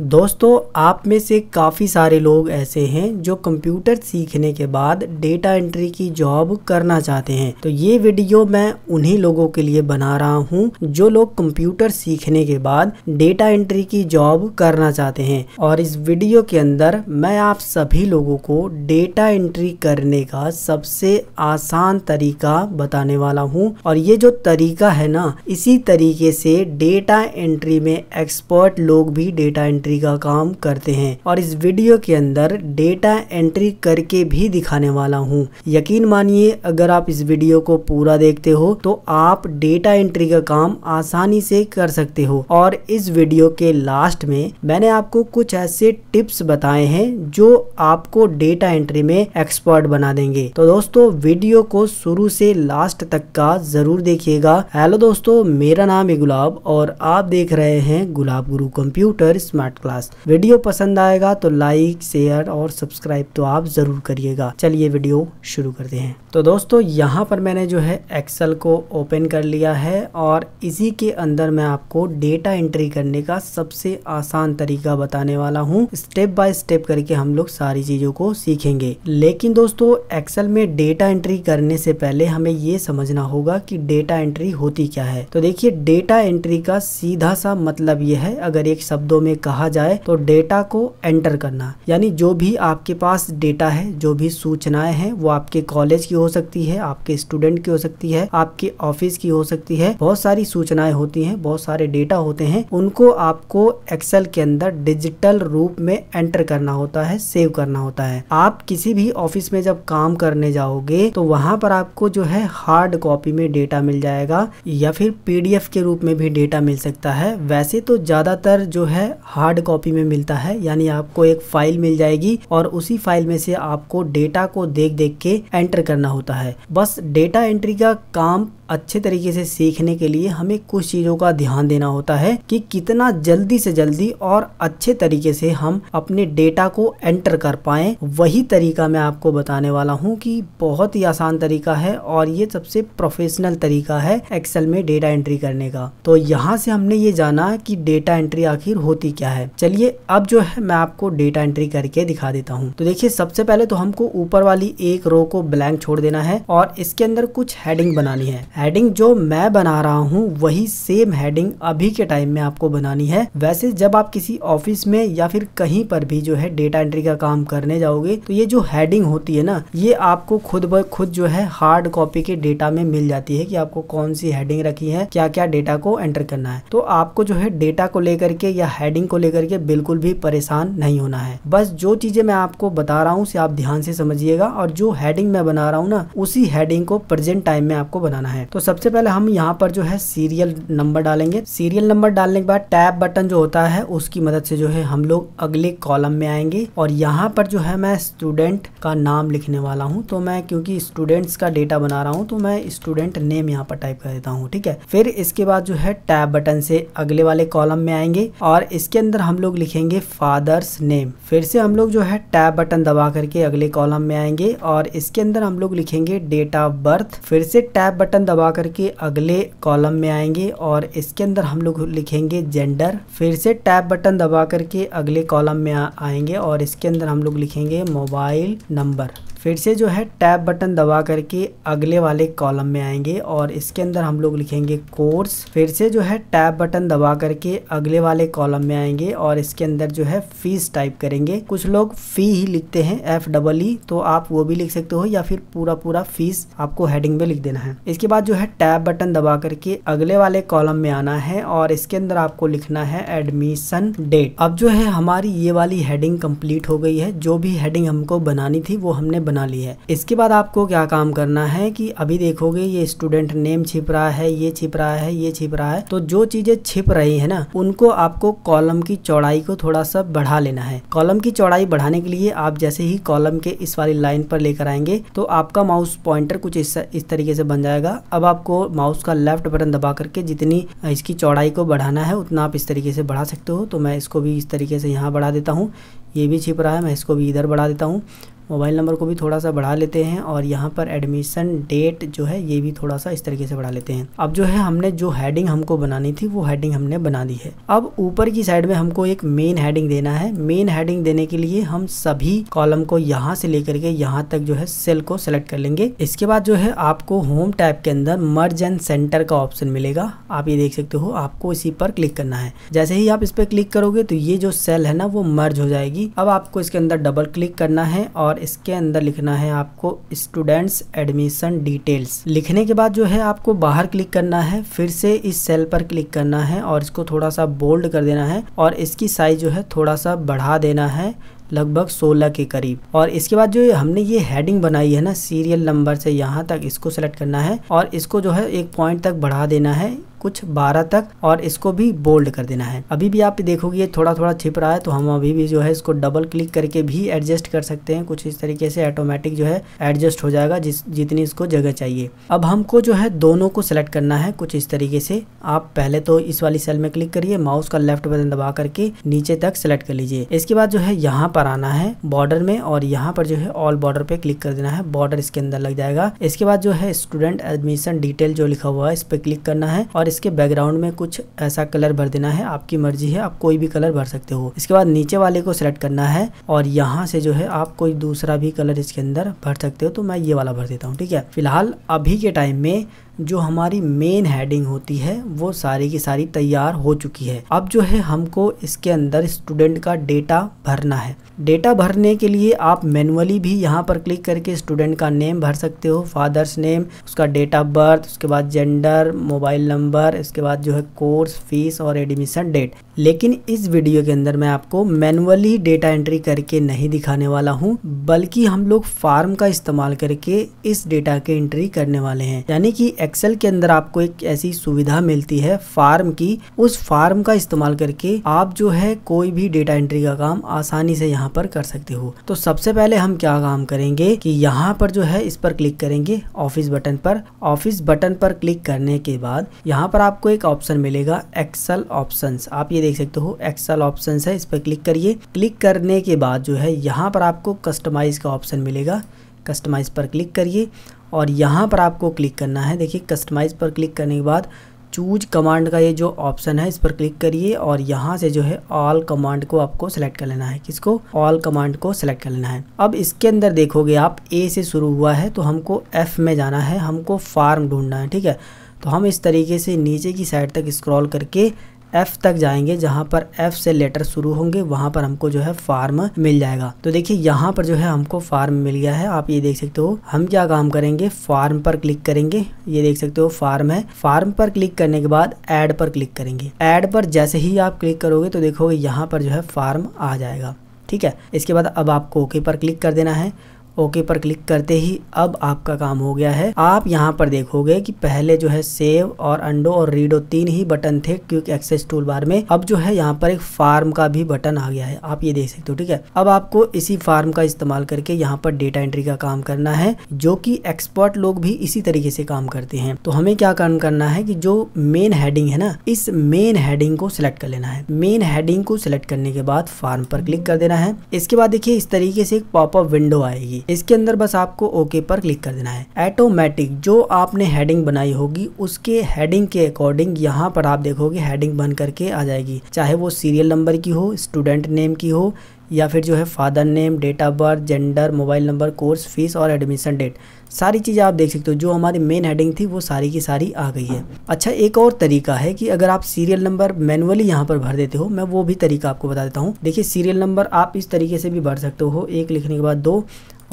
दोस्तों आप में से काफ़ी सारे लोग ऐसे हैं जो कंप्यूटर सीखने के बाद डेटा एंट्री की जॉब करना चाहते हैं तो ये वीडियो मैं उन्हीं लोगों के लिए बना रहा हूँ जो लोग कंप्यूटर सीखने के बाद डेटा एंट्री की जॉब करना चाहते हैं और इस वीडियो के अंदर मैं आप सभी लोगों को डेटा एंट्री करने का सबसे आसान तरीका बताने वाला हूँ और ये जो तरीका है ना इसी तरीके से डेटा एंट्री में एक्सपर्ट लोग भी डेटा एंट्री एंट्री का काम करते हैं और इस वीडियो के अंदर डेटा एंट्री करके भी दिखाने वाला हूँ यकीन मानिए अगर आप इस वीडियो को पूरा देखते हो तो आप डेटा एंट्री का काम आसानी से कर सकते हो और इस वीडियो के लास्ट में मैंने आपको कुछ ऐसे टिप्स बताए हैं जो आपको डेटा एंट्री में एक्सपर्ट बना देंगे तो दोस्तों वीडियो को शुरू से लास्ट तक का जरूर देखिएगा हेलो दोस्तों मेरा नाम है गुलाब और आप देख रहे हैं Gulab Guru computer smart art class video पसंद आएगा तो लाइक शेयर और सब्सक्राइब तो आप जरूर करिएगा चलिए वीडियो शुरू करते हैं तो दोस्तों यहाँ पर मैंने जो है एक्सेल को ओपन कर लिया है और इसी के अंदर मैं आपको डेटा एंट्री करने का सबसे आसान तरीका बताने वाला हूँ स्टेप बाय स्टेप करके हम लोग सारी चीजों को सीखेंगे लेकिन दोस्तों एक्सेल में डेटा एंट्री करने से पहले हमें ये समझना होगा कि डेटा एंट्री होती क्या है तो देखिए डेटा एंट्री का सीधा सा मतलब यह है अगर एक शब्दों में कहा कहा जाए तो डेटा को एंटर करना यानी जो भी आपके पास डेटा है जो भी सूचनाएं हैं वो आपके कॉलेज की हो सकती है आपके स्टूडेंट की हो सकती है आपके ऑफिस की हो सकती है बहुत सारी सूचनाएं होती हैं बहुत सारे डेटा होते हैं उनको आपको एक्सेल के अंदर डिजिटल रूप में एंटर करना होता है सेव करना होता है आप किसी भी ऑफिस में जब काम करने जाओगे तो वहां पर आपको जो है हार्ड कॉपी में डेटा मिल जाएगा या फिर पीडीएफ के रूप में भी डेटा मिल सकता है वैसे तो ज्यादातर जो है हार्ड हार्ड कॉपी में मिलता है यानी आपको एक फाइल मिल जाएगी और उसी फाइल में से आपको डेटा को देख देख के एंटर करना होता है बस डेटा एंट्री का काम अच्छे तरीके से सीखने के लिए हमें कुछ चीज़ों का ध्यान देना होता है कि कितना जल्दी से जल्दी और अच्छे तरीके से हम अपने डेटा को एंटर कर पाएँ वही तरीका मैं आपको बताने वाला हूँ कि बहुत ही आसान तरीका है और ये सबसे प्रोफेशनल तरीका है एक्सेल में डेटा एंट्री करने का तो यहाँ से हमने ये जाना कि डेटा एंट्री आखिर होती क्या है चलिए अब जो है मैं आपको डेटा एंट्री करके दिखा देता हूँ तो देखिए सबसे पहले तो हमको ऊपर वाली एक रो को ब्लैंक छोड़ देना है और इसके अंदर कुछ हेडिंग बनानी है हेडिंग जो मैं बना रहा हूँ वही सेम हेडिंग अभी के टाइम में आपको बनानी है वैसे जब आप किसी ऑफिस में या फिर कहीं पर भी जो है डेटा एंट्री का काम करने जाओगे तो ये जो हेडिंग होती है ना ये आपको खुद ब खुद जो है हार्ड कॉपी के डेटा में मिल जाती है कि आपको कौन सी हेडिंग रखी है क्या क्या डेटा को एंटर करना है तो आपको जो है डेटा को लेकर के या हेडिंग को लेकर के बिल्कुल भी परेशान नहीं होना है बस जो चीजें मैं आपको बता रहा हूँ उसे आप ध्यान से समझिएगा और जो हेडिंग मैं बना रहा हूँ ना उसी हेडिंग को प्रेजेंट टाइम में आपको बनाना है है तो सबसे पहले हम यहाँ पर जो है सीरियल नंबर डालेंगे सीरियल नंबर डालने के बाद टैब बटन जो होता है उसकी मदद से जो है हम लोग अगले कॉलम में आएंगे और यहाँ पर जो है मैं स्टूडेंट का नाम लिखने वाला हूँ तो मैं क्योंकि स्टूडेंट्स का डेटा बना रहा हूँ तो मैं स्टूडेंट नेम यहाँ पर टाइप कर देता हूँ ठीक है फिर इसके बाद जो है टैब बटन से अगले वाले कॉलम में आएंगे और इसके अंदर हम लोग लिखेंगे फादर्स नेम फिर से हम लोग जो है टैब बटन दबा करके अगले कॉलम में आएंगे और इसके अंदर हम लोग लिखेंगे डेट ऑफ बर्थ फिर से टैब बटन दबा करके अगले कॉलम में आएंगे और इसके अंदर हम लोग लिखेंगे जेंडर फिर से टैब बटन दबा करके अगले कॉलम में आएंगे और इसके अंदर हम लोग लिखेंगे मोबाइल नंबर फिर से जो है टैब बटन दबा करके अगले वाले कॉलम में आएंगे और इसके अंदर हम लोग लिखेंगे कोर्स फिर से जो है टैब बटन दबा करके अगले वाले कॉलम में आएंगे और इसके अंदर जो है फीस टाइप करेंगे कुछ लोग फी ही लिखते हैं एफ डबल ई तो आप वो भी लिख सकते हो या फिर पूरा पूरा फीस आपको हेडिंग में लिख देना है इसके बाद जो है टैब बटन दबा करके अगले वाले कॉलम में आना है और इसके अंदर आपको लिखना है एडमिशन डेट अब जो है हमारी ये वाली हेडिंग कंप्लीट हो गई है जो भी हेडिंग हमको बनानी थी वो हमने बना बना ली है इसके बाद आपको क्या काम करना है कि अभी देखोगे ये स्टूडेंट नेम छिप रहा है ये छिप रहा है ये छिप रहा है तो जो चीजें छिप रही है ना उनको आपको कॉलम की चौड़ाई को थोड़ा सा बढ़ा लेना है कॉलम की चौड़ाई बढ़ाने के लिए आप जैसे ही कॉलम के इस वाली लाइन पर लेकर आएंगे तो आपका माउस पॉइंटर कुछ इस, इस तरीके से बन जाएगा अब आपको माउस का लेफ्ट बटन दबा करके जितनी इसकी चौड़ाई को बढ़ाना है उतना आप इस तरीके से बढ़ा सकते हो तो मैं इसको भी इस तरीके से यहाँ बढ़ा देता हूँ ये भी छिप रहा है मैं इसको भी इधर बढ़ा देता हूँ मोबाइल नंबर को भी थोड़ा सा बढ़ा लेते हैं और यहाँ पर एडमिशन डेट जो है ये भी थोड़ा सा इस तरीके से बढ़ा लेते हैं अब जो है हमने जो हैडिंग हमको बनानी थी वो हैडिंग हमने बना दी है अब ऊपर की साइड में हमको एक मेन हैडिंग देना है मेन हैडिंग देने के लिए हम सभी कॉलम को यहाँ से लेकर के यहाँ तक जो है सेल को सेलेक्ट कर लेंगे इसके बाद जो है आपको होम टैप के अंदर मर्ज एंड सेंटर का ऑप्शन मिलेगा आप ये देख सकते हो आपको इसी पर क्लिक करना है जैसे ही आप इस पर क्लिक करोगे तो ये जो सेल है ना वो मर्ज हो जाएगी अब आपको इसके अंदर डबल क्लिक करना है और और इसके अंदर लिखना है आपको स्टूडेंट्स एडमिशन डिटेल्स लिखने के बाद जो है आपको बाहर क्लिक करना है फिर से इस सेल पर क्लिक करना है और इसको थोड़ा सा बोल्ड कर देना है और इसकी साइज जो है थोड़ा सा बढ़ा देना है लगभग 16 के करीब और इसके बाद जो हमने ये हेडिंग बनाई है ना सीरियल नंबर से यहाँ तक इसको सेलेक्ट करना है और इसको जो है एक पॉइंट तक बढ़ा देना है कुछ बारह तक और इसको भी बोल्ड कर देना है अभी भी आप देखोगे ये थोड़ा थोड़ा छिप रहा है तो हम अभी भी जो है इसको डबल क्लिक करके भी एडजस्ट कर सकते हैं कुछ इस तरीके से ऑटोमेटिक जो है एडजस्ट हो जाएगा जिस जितनी इसको जगह चाहिए अब हमको जो है दोनों को सिलेक्ट करना है कुछ इस तरीके से आप पहले तो इस वाली सेल में क्लिक करिए माउस का लेफ्ट बटन दबा करके नीचे तक सिलेक्ट कर लीजिए इसके बाद जो है यहाँ पर आना है बॉर्डर में और यहाँ पर जो है ऑल बॉर्डर पे क्लिक कर देना है बॉर्डर इसके अंदर लग जाएगा इसके बाद जो है स्टूडेंट एडमिशन डिटेल जो लिखा हुआ है इस पर क्लिक करना है और इसके बैकग्राउंड में कुछ ऐसा कलर भर देना है आपकी मर्जी है आप कोई भी कलर भर सकते हो इसके बाद नीचे वाले को सिलेक्ट करना है और यहाँ से जो है आप कोई दूसरा भी कलर इसके अंदर भर सकते हो तो मैं ये वाला भर देता हूँ ठीक है फिलहाल अभी के टाइम में जो हमारी मेन हेडिंग होती है वो सारी की सारी तैयार हो चुकी है अब जो है हमको इसके अंदर स्टूडेंट का डेटा भरना है डेटा भरने के लिए आप मैनुअली भी यहाँ पर क्लिक करके स्टूडेंट का नेम भर सकते हो फादर्स नेम उसका डेट ऑफ बर्थ उसके बाद जेंडर मोबाइल नंबर इसके बाद जो है कोर्स फीस और एडमिशन डेट लेकिन इस वीडियो के अंदर मैं आपको मैनुअली डेटा एंट्री करके नहीं दिखाने वाला हूँ बल्कि हम लोग फार्म का इस्तेमाल करके इस डेटा की एंट्री करने वाले हैं यानी कि एक्सेल के अंदर आपको एक ऐसी सुविधा मिलती है फार्म की उस फार्म का इस्तेमाल करके आप जो है कोई भी डेटा एंट्री का काम आसानी से यहाँ पर कर सकते हो तो सबसे पहले हम क्या काम करेंगे कि यहाँ पर जो है इस पर क्लिक करेंगे ऑफिस बटन पर ऑफिस बटन पर क्लिक करने के बाद यहाँ पर आपको एक ऑप्शन मिलेगा एक्सेल ऑप्शन आप ये देख सकते हो एक्सेल ऑप्शन है इस पर क्लिक करिए क्लिक करने के बाद जो है यहाँ पर आपको कस्टमाइज का ऑप्शन मिलेगा कस्टमाइज पर क्लिक करिए और यहाँ पर आपको क्लिक करना है देखिए कस्टमाइज़ पर क्लिक करने के बाद चूज कमांड का ये जो ऑप्शन है इस पर क्लिक करिए और यहाँ से जो है ऑल कमांड को आपको सेलेक्ट कर लेना है किसको ऑल कमांड को सेलेक्ट कर लेना है अब इसके अंदर देखोगे आप ए से शुरू हुआ है तो हमको एफ में जाना है हमको फार्म ढूंढना है ठीक है तो हम इस तरीके से नीचे की साइड तक स्क्रॉल करके एफ़ तक जाएंगे जहाँ पर एफ़ से लेटर शुरू होंगे वहां पर हमको जो है फार्म मिल जाएगा तो देखिए यहाँ पर जो है हमको फार्म मिल गया है आप ये देख सकते हो हम क्या काम करेंगे फार्म पर क्लिक करेंगे ये देख सकते हो फार्म है फार्म पर क्लिक करने के बाद एड पर क्लिक करेंगे एड पर जैसे ही आप क्लिक करोगे तो देखोगे यहाँ पर जो है फार्म आ जाएगा ठीक है इसके बाद अब आपको ओके पर क्लिक कर देना है ओके पर क्लिक करते ही अब आपका काम हो गया है आप यहाँ पर देखोगे कि पहले जो है सेव और अंडो और रीडो तीन ही बटन थे क्विक एक्सेस टूल बार में अब जो है यहाँ पर एक फार्म का भी बटन आ गया है आप ये देख सकते हो ठीक है अब आपको इसी फार्म का इस्तेमाल करके यहाँ पर डेटा एंट्री का काम करना है जो की एक्सपर्ट लोग भी इसी तरीके से काम करते हैं तो हमें क्या काम करना है की जो मेन हेडिंग है ना इस मेन हेडिंग को सिलेक्ट कर लेना है मेन हेडिंग को सिलेक्ट करने के बाद फार्म पर क्लिक कर देना है इसके बाद देखिए इस तरीके से एक पॉपअप विंडो आएगी इसके अंदर बस आपको ओके पर क्लिक कर देना है ऐटोमेटिक जो आपने हेडिंग बनाई होगी उसके हेडिंग के अकॉर्डिंग यहाँ पर आप देखोगे हेडिंग बन करके आ जाएगी चाहे वो सीरियल नंबर की हो स्टूडेंट नेम की हो या फिर जो है father name date of birth gender mobile number course fees और एडमिशन डेट सारी चीज़ें आप देख सकते हो जो हमारी मेन हेडिंग थी वो सारी की सारी आ गई है अच्छा एक और तरीका है कि अगर आप सीरियल नंबर मैनुअली यहाँ पर भर देते हो मैं वो भी तरीका आपको बता देता हूँ देखिए सीरियल नंबर आप इस तरीके से भी भर सकते हो एक लिखने के बाद दो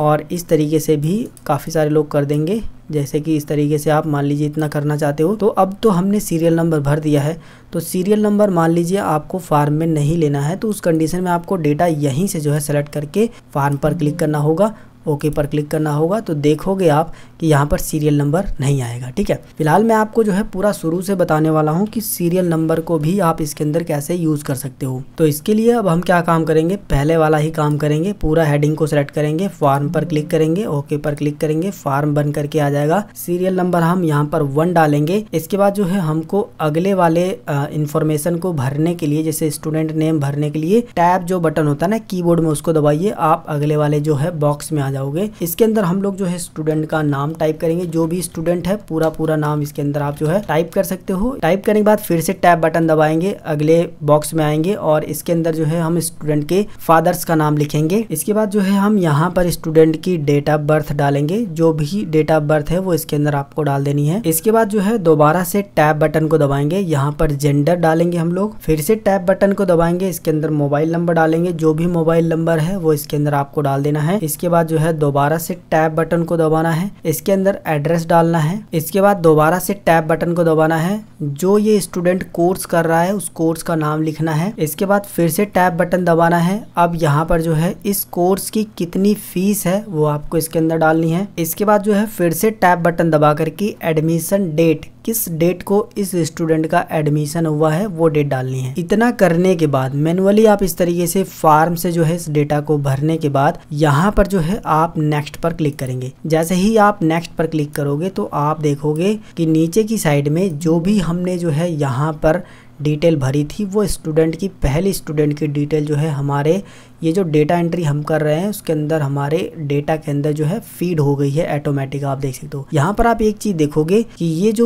और इस तरीके से भी काफ़ी सारे लोग कर देंगे जैसे कि इस तरीके से आप मान लीजिए इतना करना चाहते हो तो अब तो हमने सीरियल नंबर भर दिया है तो सीरियल नंबर मान लीजिए आपको फार्म में नहीं लेना है तो उस कंडीशन में आपको डेटा यहीं से जो है सेलेक्ट करके फार्म पर क्लिक करना होगा ओके पर क्लिक करना होगा तो देखोगे आप कि यहाँ पर सीरियल नंबर नहीं आएगा ठीक है फिलहाल मैं आपको जो है पूरा शुरू से बताने वाला हूँ कि सीरियल नंबर को भी आप इसके अंदर कैसे यूज़ कर सकते हो तो इसके लिए अब हम क्या काम करेंगे पहले वाला ही काम करेंगे पूरा हेडिंग को सिलेक्ट करेंगे फॉर्म पर क्लिक करेंगे ओके पर क्लिक करेंगे फार्म बन करके आ जाएगा सीरियल नंबर हम यहाँ पर वन डालेंगे इसके बाद जो है हमको अगले वाले इन्फॉर्मेशन को भरने के लिए जैसे स्टूडेंट नेम भरने के लिए टैब जो बटन होता है ना की में उसको दबाइए आप अगले वाले जो है बॉक्स में आ जाओगे इसके अंदर हम लोग जो है स्टूडेंट का नाम टाइप करेंगे जो भी स्टूडेंट है पूरा पूरा नाम इसके अंदर आप जो है टाइप कर सकते हो टाइप करने के बाद फिर से टैप बटन दबाएंगे अगले बॉक्स में आएंगे और इसके अंदर जो है हम स्टूडेंट के फादर्स का नाम लिखेंगे इसके बाद जो है हम यहाँ पर स्टूडेंट की डेट ऑफ बर्थ डालेंगे जो भी डेट ऑफ बर्थ है वो इसके अंदर आपको डाल देनी है इसके बाद जो है दोबारा से टैप बटन को दबाएंगे यहाँ पर जेंडर डालेंगे हम लोग फिर से टैप बटन को दबाएंगे इसके अंदर मोबाइल नंबर डालेंगे जो भी मोबाइल नंबर है वो इसके अंदर आपको डाल देना है इसके बाद जो है दोबारा से टैब बटन को दबाना है इसके अंदर एड्रेस डालना है इसके बाद दोबारा से टैब बटन को दबाना है जो ये स्टूडेंट कोर्स कर रहा है उस कोर्स का नाम लिखना है इसके बाद फिर से टैब बटन दबाना है अब यहाँ पर जो है इस कोर्स की कितनी फीस है वो आपको इसके अंदर डालनी है इसके बाद जो है फिर से टैब बटन दबा करके एडमिशन डेट किस डेट को इस स्टूडेंट का एडमिशन हुआ है वो डेट डालनी है इतना करने के बाद मैनुअली आप इस तरीके से फॉर्म से जो है इस डेटा को भरने के बाद यहाँ पर जो है आप नेक्स्ट पर क्लिक करेंगे जैसे ही आप नेक्स्ट पर क्लिक करोगे तो आप देखोगे कि नीचे की साइड में जो भी हमने जो है यहाँ पर डिटेल भरी थी वो स्टूडेंट की पहली स्टूडेंट की डिटेल जो है हमारे ये जो डेटा एंट्री हम कर रहे हैं उसके अंदर हमारे डेटा के अंदर जो है फीड हो गई है ऑटोमेटिक आप देख सकते हो यहाँ पर आप एक चीज़ देखोगे कि ये जो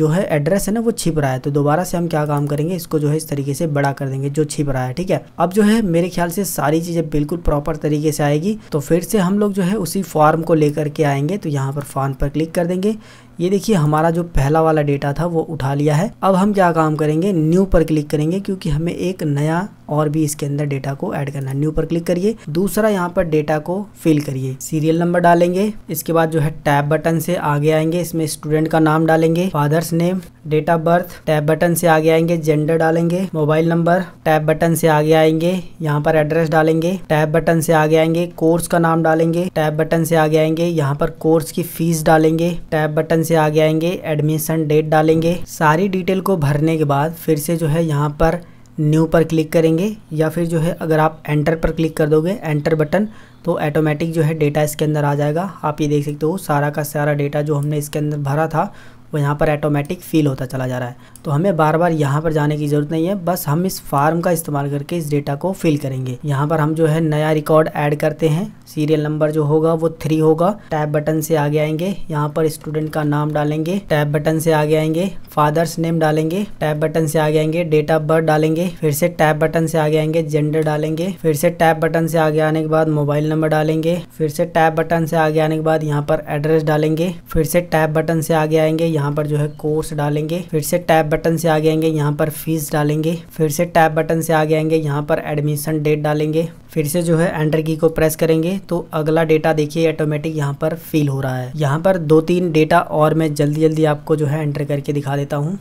जो है एड्रेस है ना वो छिप रहा है तो दोबारा से हम क्या काम करेंगे इसको जो है इस तरीके से बड़ा कर देंगे जो छिप रहा है ठीक है अब जो है मेरे ख्याल से सारी चीज़ें बिल्कुल प्रॉपर तरीके से आएगी तो फिर से हम लोग जो है उसी फॉर्म को लेकर के आएंगे तो यहाँ पर फॉर्म पर क्लिक कर देंगे ये देखिए हमारा जो पहला वाला डेटा था वो उठा लिया है अब हम क्या काम करेंगे न्यू पर क्लिक करेंगे क्योंकि हमें एक नया और भी इसके अंदर डेटा को ऐड करना है मेन्यू पर क्लिक करिए दूसरा यहाँ पर डेटा को फिल करिए सीरियल नंबर डालेंगे इसके बाद जो है टैब बटन से आगे आएंगे इसमें स्टूडेंट का नाम डालेंगे father's name date of birth tab button से आगे आएंगे जेंडर डालेंगे मोबाइल नंबर टैब बटन से आगे आएंगे यहाँ पर एड्रेस डालेंगे टैब बटन से आगे आएंगे कोर्स का नाम डालेंगे टैब बटन से आगे आएंगे यहाँ पर कोर्स की फीस डालेंगे टैब बटन से आगे आएंगे एडमिशन डेट डालेंगे सारी डिटेल को भरने के बाद फिर से जो है यहाँ पर न्यू पर क्लिक करेंगे या फिर जो है अगर आप एंटर पर क्लिक कर दोगे एंटर बटन तो ऐटोमेटिक जो है डेटा इसके अंदर आ जाएगा आप ये देख सकते हो सारा का सारा डेटा जो हमने इसके अंदर भरा था वो यहाँ पर ऑटोमेटिक फील होता चला जा रहा है तो हमें बार बार यहाँ पर जाने की ज़रूरत नहीं है बस हम इस फार्म का इस्तेमाल करके इस डेटा को फिल करेंगे यहाँ पर हम जो है नया रिकॉर्ड ऐड करते हैं सीरियल नंबर जो होगा वो थ्री होगा टैब बटन से आगे आएंगे यहाँ पर स्टूडेंट का नाम डालेंगे टैब बटन से आगे आएंगे फादर्स नेम डालेंगे टैब बटन से आगे आएंगे डेट ऑफ बर्थ डालेंगे फिर से टैब बटन से आगे आएंगे जेंडर डालेंगे फिर से टैब बटन से आगे आने के बाद मोबाइल नंबर डालेंगे फिर से टैब बटन से आगे आने के बाद यहाँ पर एड्रेस डालेंगे फिर से टैब बटन से आगे आएंगे यहाँ यहाँ पर जो है कोर्स डालेंगे फिर से टैब बटन से आगे आएंगे यहाँ पर फीस डालेंगे फिर से टैब बटन से आगे आएंगे यहाँ पर एडमिशन डेट डालेंगे फिर से जो है एंटर की को प्रेस करेंगे तो अगला डेटा देखिए ऑटोमेटिक यहाँ पर फिल हो रहा है यहाँ पर दो तीन डेटा और मैं जल्दी जल्दी आपको जो है एंटर करके दिखा देता हूँ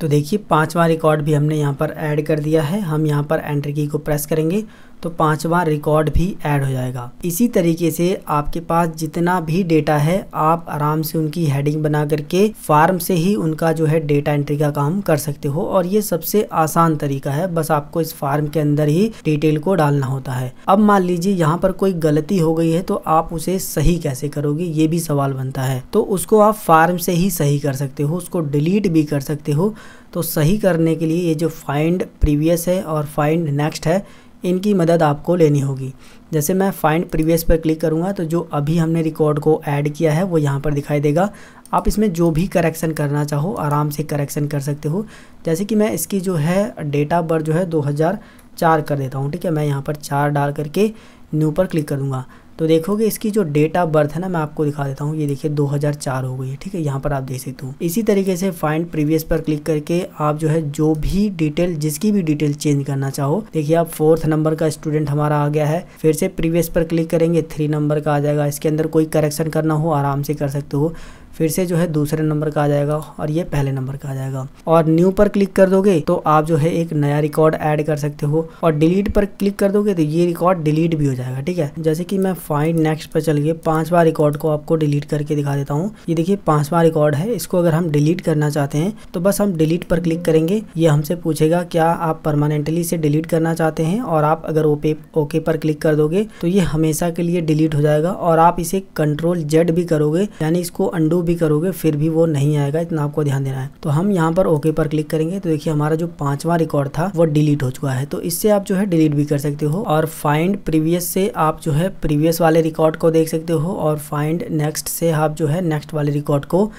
तो देखिए पांचवा रिकॉर्ड भी हमने यहाँ पर ऐड कर दिया है हम यहाँ पर एंट्री की को प्रेस करेंगे तो पांचवा रिकॉर्ड भी ऐड हो जाएगा इसी तरीके से आपके पास जितना भी डेटा है आप आराम से उनकी हेडिंग बना करके फार्म से ही उनका जो है डेटा एंट्री का काम कर सकते हो और ये सबसे आसान तरीका है बस आपको इस फार्म के अंदर ही डिटेल को डालना होता है अब मान लीजिए यहाँ पर कोई गलती हो गई है तो आप उसे सही कैसे करोगे ये भी सवाल बनता है तो उसको आप फार्म से ही सही कर सकते हो उसको डिलीट भी कर सकते हो तो सही करने के लिए ये जो फाइंड प्रीवियस है और फाइंड नेक्स्ट है इनकी मदद आपको लेनी होगी जैसे मैं फाइंड प्रीवियस पर क्लिक करूँगा तो जो अभी हमने रिकॉर्ड को ऐड किया है वो यहाँ पर दिखाई देगा आप इसमें जो भी करेक्शन करना चाहो आराम से करेक्शन कर सकते हो जैसे कि मैं इसकी जो है डेट ऑफ बर्थ जो है 2004 कर देता हूँ ठीक है मैं यहाँ पर चार डाल करके न्यू पर क्लिक करूँगा तो देखोगे इसकी जो डेट ऑफ बर्थ है ना मैं आपको दिखा देता हूँ ये देखिए 2004 हो गई है ठीक है यहाँ पर आप देख सकते हो इसी तरीके से फाइंड प्रीवियस पर क्लिक करके आप जो है जो भी डिटेल जिसकी भी डिटेल चेंज करना चाहो देखिए आप फोर्थ नंबर का स्टूडेंट हमारा आ गया है फिर से प्रीवियस पर क्लिक करेंगे थ्री नंबर का आ जाएगा इसके अंदर कोई करेक्शन करना हो आराम से कर सकते हो फिर से जो है दूसरे नंबर का आ जाएगा और ये पहले नंबर का आ जाएगा और न्यू पर क्लिक कर दोगे तो आप जो है एक नया रिकॉर्ड ऐड कर सकते हो और डिलीट पर क्लिक कर दोगे तो ये रिकॉर्ड डिलीट भी हो जाएगा ठीक है जैसे कि मैं फाइंड नेक्स्ट पर चल गए पांचवा रिकॉर्ड को आपको डिलीट करके दिखा देता हूँ ये देखिए पांचवा रिकॉर्ड है इसको अगर हम डिलीट करना चाहते हैं तो बस हम डिलीट पर क्लिक करेंगे ये हमसे पूछेगा क्या आप परमानेंटली इसे डिलीट करना चाहते हैं और आप अगर ओपे ओके पर क्लिक कर दोगे तो ये हमेशा के लिए डिलीट हो जाएगा और आप इसे कंट्रोल जेड भी करोगे यानी इसको अंडू भी करोगे फिर भी वो नहीं आएगा इतना आपको ध्यान देना है तो हम यहाँ पर ओके पर क्लिक करेंगे तो देखिए हमारा जो पांचवा रिकॉर्ड था वो डिलीट हो चुका है तो इससे आप जो है डिलीट भी कर सकते हो और फाइंड प्रीवियस से आप जो है प्रीवियस वाले रिकॉर्ड को देख सकते हो और फाइंड नेक्स्ट से आप जो है नेक्स्ट वाले रिकॉर्ड को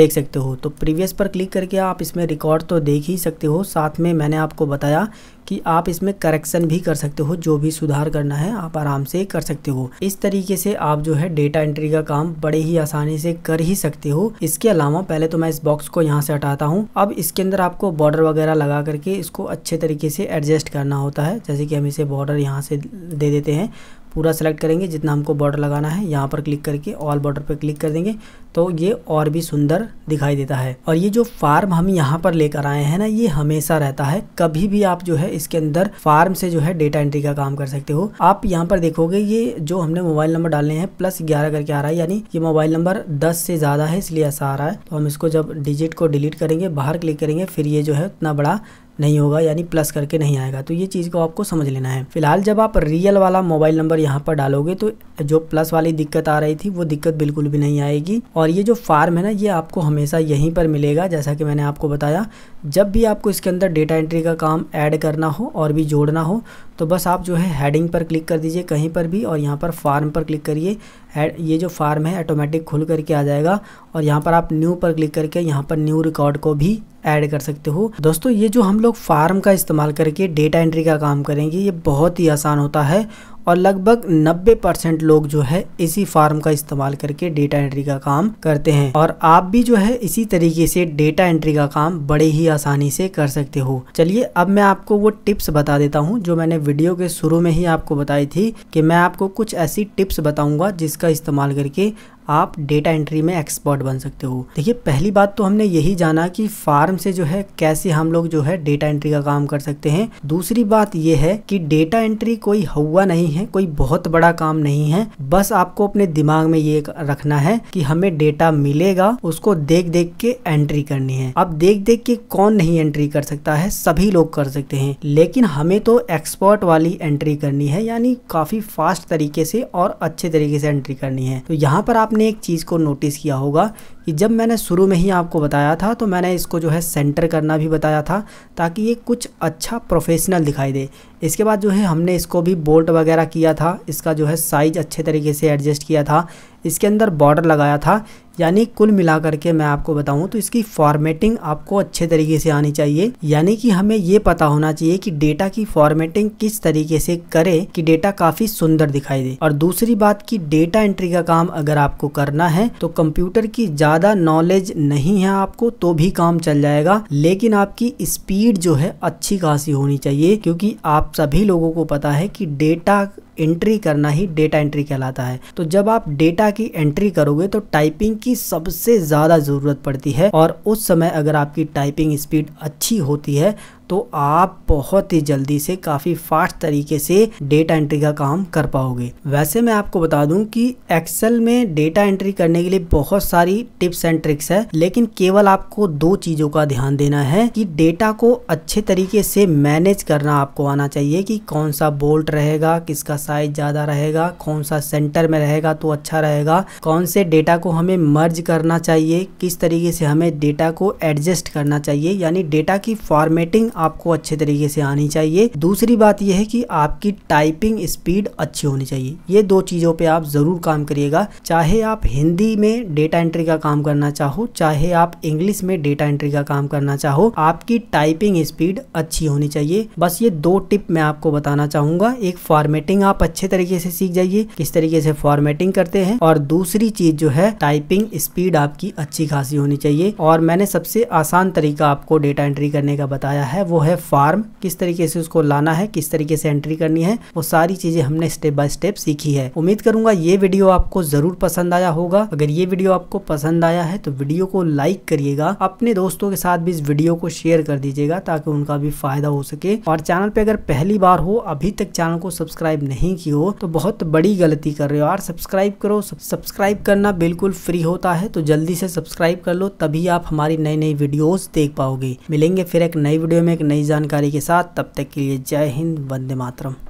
देख सकते हो तो प्रीवियस पर क्लिक करके आप इसमें रिकॉर्ड तो देख ही सकते हो साथ में मैंने आपको बताया कि आप इसमें करेक्शन भी कर सकते हो जो भी सुधार करना है आप आराम से कर सकते हो इस तरीके से आप जो है डेटा एंट्री का काम बड़े ही आसानी से कर ही सकते हो इसके अलावा पहले तो मैं इस बॉक्स को यहाँ से हटाता हूँ अब इसके अंदर आपको बॉर्डर वगैरह लगा करके इसको अच्छे तरीके से एडजस्ट करना होता है जैसे कि हम इसे बॉर्डर यहाँ से दे देते हैं पूरा सेलेक्ट करेंगे जितना हमको बॉर्डर लगाना है यहाँ पर क्लिक करके ऑल बॉर्डर पर क्लिक कर देंगे तो ये और भी सुंदर दिखाई देता है और ये जो फार्म हम यहाँ पर लेकर आए हैं ना ये हमेशा रहता है कभी भी आप जो है इसके अंदर फार्म से जो है डेटा एंट्री का काम कर सकते हो आप यहाँ पर देखोगे ये जो हमने मोबाइल नंबर डालने हैं प्लस ग्यारह करके आ रहा है यानी ये मोबाइल नंबर दस से ज़्यादा है इसलिए ऐसा आ रहा है तो हम इसको जब डिजिट को डिलीट करेंगे बाहर क्लिक करेंगे फिर ये जो है उतना बड़ा नहीं होगा यानी प्लस करके नहीं आएगा तो ये चीज़ को आपको समझ लेना है फिलहाल जब आप रियल वाला मोबाइल नंबर यहाँ पर डालोगे तो जो प्लस वाली दिक्कत आ रही थी वो दिक्कत बिल्कुल भी नहीं आएगी और ये जो फार्म है ना ये आपको हमेशा यहीं पर मिलेगा जैसा कि मैंने आपको बताया जब भी आपको इसके अंदर डेटा एंट्री का काम ऐड करना हो और भी जोड़ना हो तो बस आप जो है हेडिंग पर क्लिक कर दीजिए कहीं पर भी और यहाँ पर फार्म पर क्लिक करिए ये जो फार्म है ऑटोमेटिक खुल करके आ जाएगा और यहाँ पर आप न्यू पर क्लिक करके यहाँ पर न्यू रिकॉर्ड को भी ऐड कर सकते हो दोस्तों ये जो हम लोग फार्म का इस्तेमाल करके डेटा एंट्री का काम करेंगे ये बहुत ही आसान होता है और लगभग 90 परसेंट लोग जो है इसी फार्म का इस्तेमाल करके डेटा एंट्री का काम करते हैं और आप भी जो है इसी तरीके से डेटा एंट्री का काम बड़े ही आसानी से कर सकते हो चलिए अब मैं आपको वो टिप्स बता देता हूँ जो मैंने वीडियो के शुरू में ही आपको बताई थी कि मैं आपको कुछ ऐसी टिप्स बताऊंगा जिसका इस्तेमाल करके आप डेटा एंट्री में एक्सपर्ट बन सकते हो देखिए पहली बात तो हमने यही जाना कि फार्म से जो है कैसे हम लोग जो है डेटा एंट्री का काम कर सकते हैं दूसरी बात यह है कि डेटा एंट्री कोई हवा नहीं है कोई बहुत बड़ा काम नहीं है बस आपको अपने दिमाग में ये रखना है कि हमें डेटा मिलेगा उसको देख देख के एंट्री करनी है अब देख देख के कौन नहीं एंट्री कर सकता है सभी लोग कर सकते हैं लेकिन हमें तो एक्सपर्ट वाली एंट्री करनी है यानी काफी फास्ट तरीके से और अच्छे तरीके से एंट्री करनी है तो यहाँ पर आप आपने एक चीज़ को नोटिस किया होगा कि जब मैंने शुरू में ही आपको बताया था तो मैंने इसको जो है सेंटर करना भी बताया था ताकि ये कुछ अच्छा प्रोफेशनल दिखाई दे इसके बाद जो है हमने इसको भी बोल्ट वगैरह किया था इसका जो है साइज अच्छे तरीके से एडजस्ट किया था इसके अंदर बॉर्डर लगाया था यानी कुल मिलाकर के मैं आपको बताऊं तो इसकी फॉर्मेटिंग आपको अच्छे तरीके से आनी चाहिए यानी कि हमें ये पता होना चाहिए कि डेटा की फॉर्मेटिंग किस तरीके से करें कि डेटा काफी सुंदर दिखाई दे और दूसरी बात की डेटा एंट्री का काम अगर आपको करना है तो कंप्यूटर की ज्यादा नॉलेज नहीं है आपको तो भी काम चल जाएगा लेकिन आपकी स्पीड जो है अच्छी खासी होनी चाहिए क्योंकि आप सभी लोगों को पता है कि डेटा एंट्री करना ही डेटा एंट्री कहलाता है तो जब आप डेटा की एंट्री करोगे तो टाइपिंग की सबसे ज़्यादा ज़रूरत पड़ती है और उस समय अगर आपकी टाइपिंग स्पीड अच्छी होती है तो आप बहुत ही जल्दी से काफ़ी फास्ट तरीके से डेटा एंट्री का काम कर पाओगे वैसे मैं आपको बता दूं कि एक्सेल में डेटा एंट्री करने के लिए बहुत सारी टिप्स एंड ट्रिक्स है लेकिन केवल आपको दो चीज़ों का ध्यान देना है कि डेटा को अच्छे तरीके से मैनेज करना आपको आना चाहिए कि कौन सा बोल्ट रहेगा किसका साइज ज़्यादा रहेगा कौन सा सेंटर में रहेगा तो अच्छा रहेगा कौन से डेटा को हमें मर्ज करना चाहिए किस तरीके से हमें डेटा को एडजस्ट करना चाहिए यानी डेटा की फॉर्मेटिंग आपको अच्छे तरीके से आनी चाहिए दूसरी बात यह है कि आपकी टाइपिंग स्पीड अच्छी होनी चाहिए ये दो चीज़ों पे आप ज़रूर काम करिएगा चाहे आप हिंदी में डेटा एंट्री का काम करना चाहो चाहे आप इंग्लिश में डेटा एंट्री का काम करना चाहो आपकी टाइपिंग स्पीड अच्छी होनी चाहिए बस ये दो टिप मैं आपको बताना चाहूँगा एक फॉर्मेटिंग आप अच्छे तरीके से सीख जाइए किस तरीके से फॉर्मेटिंग करते हैं और दूसरी चीज़ जो है टाइपिंग स्पीड आपकी अच्छी खासी होनी चाहिए और मैंने सबसे आसान तरीका आपको डेटा एंट्री करने का बताया है वो है फार्म किस तरीके से उसको लाना है किस तरीके से एंट्री करनी है वो सारी चीजें हमने स्टेप बाय स्टेप सीखी है उम्मीद करूंगा ये वीडियो आपको जरूर पसंद आया होगा अगर ये वीडियो आपको पसंद आया है तो वीडियो को लाइक करिएगा अपने दोस्तों के साथ भी इस वीडियो को शेयर कर दीजिएगा ताकि उनका भी फायदा हो सके और चैनल पे अगर पहली बार हो अभी तक चैनल को सब्सक्राइब नहीं की हो तो बहुत बड़ी गलती कर रहे हो और सब्सक्राइब करो सब्सक्राइब करना बिल्कुल फ्री होता है तो जल्दी से सब्सक्राइब कर लो तभी आप हमारी नई नई वीडियोस देख पाओगे मिलेंगे फिर एक नई वीडियो में एक नई जानकारी के साथ तब तक के लिए जय हिंद वंदे मातरम